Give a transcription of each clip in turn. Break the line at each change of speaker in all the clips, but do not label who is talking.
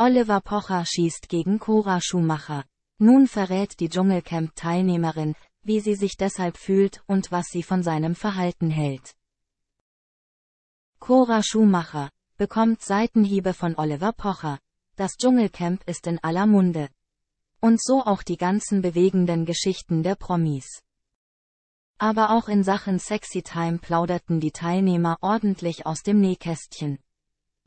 Oliver Pocher schießt gegen Cora Schumacher. Nun verrät die Dschungelcamp-Teilnehmerin, wie sie sich deshalb fühlt und was sie von seinem Verhalten hält. Cora Schumacher bekommt Seitenhiebe von Oliver Pocher. Das Dschungelcamp ist in aller Munde. Und so auch die ganzen bewegenden Geschichten der Promis. Aber auch in Sachen Sexy Time plauderten die Teilnehmer ordentlich aus dem Nähkästchen.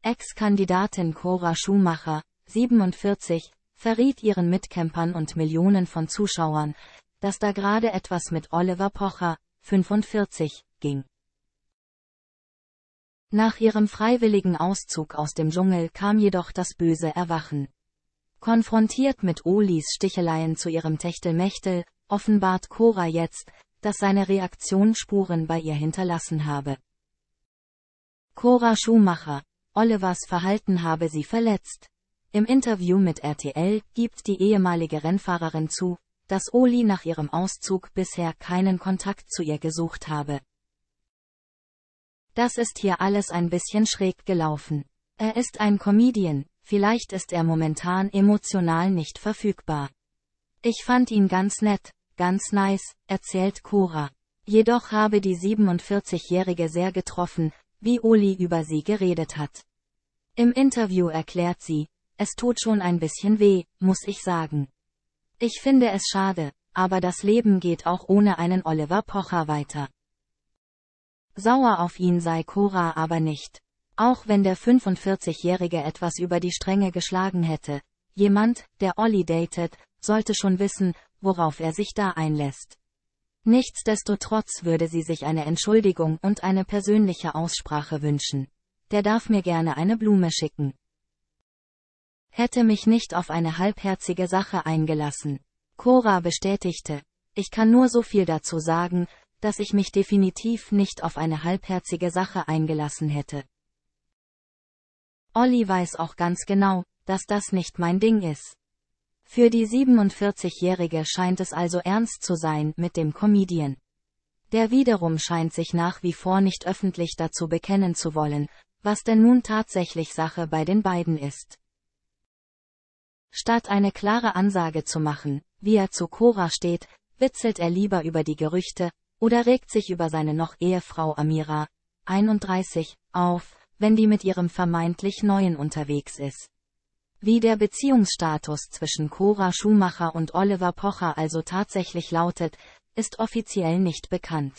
Ex-Kandidatin Cora Schumacher, 47, verriet ihren Mitkämpfern und Millionen von Zuschauern, dass da gerade etwas mit Oliver Pocher, 45, ging. Nach ihrem freiwilligen Auszug aus dem Dschungel kam jedoch das böse Erwachen. Konfrontiert mit Olis Sticheleien zu ihrem Techtelmechtel, offenbart Cora jetzt, dass seine Reaktion Spuren bei ihr hinterlassen habe. Cora Schumacher, Olivers Verhalten habe sie verletzt. Im Interview mit RTL gibt die ehemalige Rennfahrerin zu, dass Oli nach ihrem Auszug bisher keinen Kontakt zu ihr gesucht habe. Das ist hier alles ein bisschen schräg gelaufen. Er ist ein Comedian, vielleicht ist er momentan emotional nicht verfügbar. Ich fand ihn ganz nett, ganz nice, erzählt Cora. Jedoch habe die 47-Jährige sehr getroffen, wie Oli über sie geredet hat. Im Interview erklärt sie, es tut schon ein bisschen weh, muss ich sagen. Ich finde es schade, aber das Leben geht auch ohne einen Oliver Pocher weiter. Sauer auf ihn sei Cora aber nicht. Auch wenn der 45-Jährige etwas über die Stränge geschlagen hätte, jemand, der Olli datet, sollte schon wissen, worauf er sich da einlässt. Nichtsdestotrotz würde sie sich eine Entschuldigung und eine persönliche Aussprache wünschen. Der darf mir gerne eine Blume schicken. Hätte mich nicht auf eine halbherzige Sache eingelassen. Cora bestätigte, ich kann nur so viel dazu sagen, dass ich mich definitiv nicht auf eine halbherzige Sache eingelassen hätte. Olli weiß auch ganz genau, dass das nicht mein Ding ist. Für die 47-Jährige scheint es also ernst zu sein mit dem Comedian. Der wiederum scheint sich nach wie vor nicht öffentlich dazu bekennen zu wollen, was denn nun tatsächlich Sache bei den beiden ist. Statt eine klare Ansage zu machen, wie er zu Cora steht, witzelt er lieber über die Gerüchte, oder regt sich über seine noch Ehefrau Amira, 31, auf, wenn die mit ihrem vermeintlich Neuen unterwegs ist. Wie der Beziehungsstatus zwischen Cora Schumacher und Oliver Pocher also tatsächlich lautet, ist offiziell nicht bekannt.